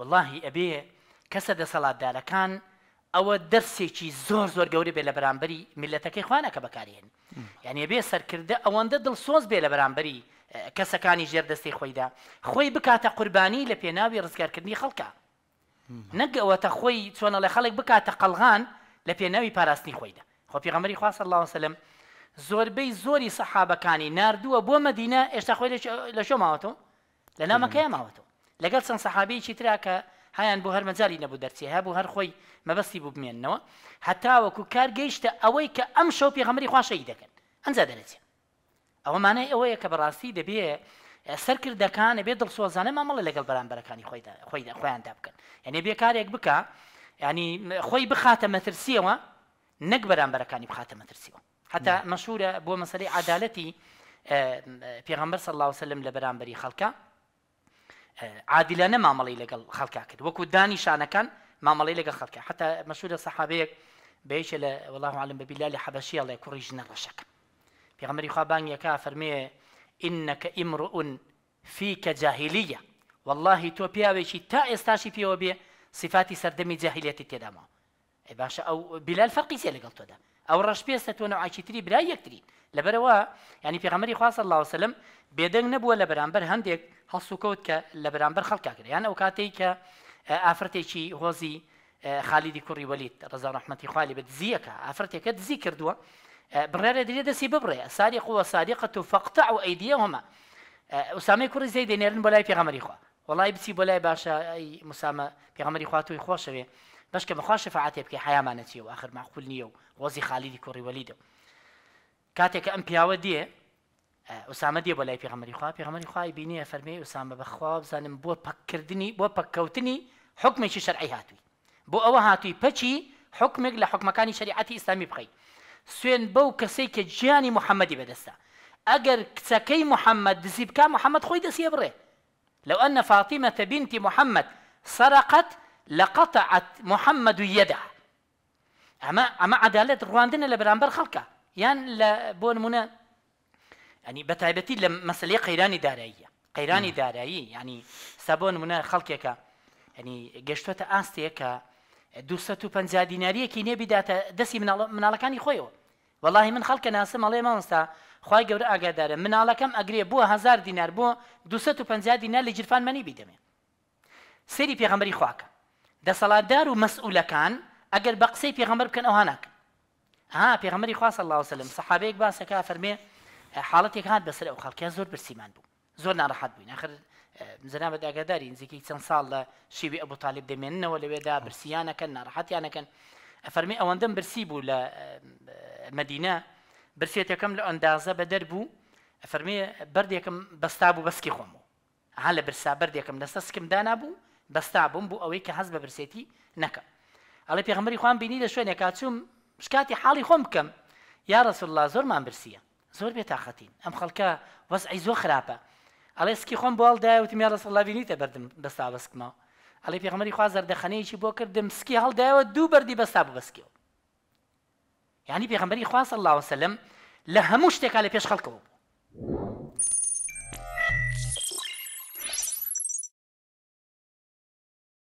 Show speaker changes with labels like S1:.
S1: واللهی ئەبێ کەسە دەسەڵاتدارەکان ئەوە دەرسێکی زۆر زۆر گەوری بێ لە بەرامبەری میلەتەکەی خوانەکە بەکارێن یعنی بێ سەرکردە ئەوەندە دڵسۆز بێ لە بەرامبەری کەسەکانی ژێردەستی خۆیدا خۆی بکاتە قوربانی لە پێناوی ڕزگارکردنی خەڵکە نەگەوەتە خۆی چۆنە لە خەڵک بکاتە قەلغان لە پێناوی پاراستنی خۆیدا خۆپی غەمەری خواستە الله وسلم زۆربەی زۆری سەحابەکانی نردووە بۆ مەدینە ئێشتا خۆی لە شۆ ماوەتەوە لە نامەکەی ماوەتەوە لەگەڵ چەند سەحابەیەکی ترا کە هایان بۆ هەر مەجای نەبوو دەرچێ هەبوو هەر خۆی مەبەستی بوو بمێنەوە هەتاوەکو کار گەیشتە ئەوەی کە ئەم شەو پێغەمەری خواشەی دەکەن ئەنجا دەنێت ئەوە مانای ئەوەیە کە بەڕاستی دەبێ سەرکردەکانە بێ دڵسۆزانە مامەڵە لەگەڵ بەرامبەرەکانی خۆی خۆیاندا بکەن یعنی بێکارێک بکە ینی خۆی بخاتە مەترسیەوە نەک بەرامبەرەکانی بخاتە مەترسیەوە حتا مەشورە بۆ مەسەری عدالەتی پێغەمبەر سەڵ الله وسلم لە بەرامبەری خەڵکە آه، عادلانە مامەڵی لەگەڵ خەڵکا کرد وەکو دانیشانەکان مامەڵی لەگە خەڵکە حتا مەسوودە سەحابەیەک بەیشە لە وڵاوعاالم بەبیلا لە الله کوڕی ژنە ڕەشەکە پێغمەری خوابانگیەکە فەرمێ ئینەکە ئیمرون فیکە جاهلیە والله تۆ پیاوێکی تا ئێستاشی في بێ صفاتی سەردەمی جاهلیەتی تێدامەوە باشه او بلال فرقي سي لقلتو ده ئەو ڕەش پێستەوە نەعاکیتری برای یەکترین لەبەرەوە ینی يعني پێغەمەری خواستە لاوسلم بێدەنگ نەبووە لە بەرامبەر هەندێک هەڵسوکەوت کە لە بەرامبەر خەڵکاکرێن یان ئەو کاتێک کە ئافرەتێکی اه، هۆزی اه، خالیدی کوڕی وەلیت ڕزا ڕحمەتی خالی بە دزیەکە ئافرەتێکە دزی کردووە اه، بڕێرە درێ دەسی ببڕێ ساری قووە سادیقە و فەقتە ئەو ئەیدیەوەمە ئوسامی کوڕی زەی دێنێرن بۆ لای پێغەمەری خوا وڵای بچی بۆ لای باشە مسامە پێغەمەری خوا توی خۆشەوێ باش بەخوا شفاعاتێ بکە حیامانەتی و آخر ماخول نییە و وەزی خالیدی کوڕیوەلیدا کاتێک کە ئەم ام دیێ ئوسامە دیێ بۆ لای پێغەمەری خوا پێغەمەری خوای بینی فەرمی وسامە بەخوا بزانم بۆ بو بۆ پەککەوتنی حکمێکی شەرعی هاتووی بۆ ئەوە هاتووی پەچی حکمێک لە حکمەکانی شریعەتی ئیسلامی بخەیت سوێن بەو کەسەی کە گیانی محەممەدی بەدەستە ئەگەر کچەکەی محەممەد دزی بکە محەممەد خۆی دەسیێ بڕێ لو ان فاطمه بنت محمد سرقت لقطعت محمد يده اما اما عدالت رواندن لە بەرامبەر خەڵکە یان لە بۆ نمونە ئەنی يعني بەتایبەتی لە مەسلەی قەیرانی داراییە قەیرانی دارایی ینی يعني سا بۆ نمونە خەڵکێکە ینی يعني گەشتوتە ئاستێکە 250 دیناریەکی نێبیداتە دەستی مناڵەکانی خۆیەوە واللهی من خەڵکە ناسم ئەڵێ مامۆستا خی گەورە ئاگادارە مناڵەکەم ئەگرێ بو 1000 دینار بۆ 250 دینار لە جرفان مەنی سری پێغەمەری خواکە ده صلادار ومسؤول كان اجل بقسي في غمر كان او هناك ها في غمر خاص الله وسلم صحابيك بس كافر مي اه، حالتك هاد بس لو خلك زور برسيمان بو زور نار حد بين اخر زنا بدا قداري انزكي تنصال له شي بي ابو طالب دمنه ولا بدا آه. برسيانا كان نار حد يعني كان اه، فرمي او اندم برسيبو ل مدينه برسيت كم لو اندازه بدر بو فرمي برد يكم بستابو بسكي خومو هلا برسا برد يكم نستسكم دانابو دەستا بووم بوو ئەوەی کە حەز بە برسێتی نەکە ئەڵێ پێغمبەری خوان بینی لە شوێنێک کاچوم شکاتی حاڵی خۆم بکەم یا ڕسول الله زۆرمان برسیە زۆر بێتاقەتین ئەم خەڵکە وەزعی زۆر خراپە ئەڵێ سکی خۆم بۆڵدای وتم یا ڕسڵ بینیتە بەردم بەستا بەسکمەوە ئەڵێ پێغمەری خوا زەردەخەنەیەکی بۆ کردم سکی هەڵدایەوە دوو بەری بەستا ببەسکەوە یعنی پێغمبەری خوا صلی الله وسلم لە هەموو شتێکا لە پێش خەڵکەوە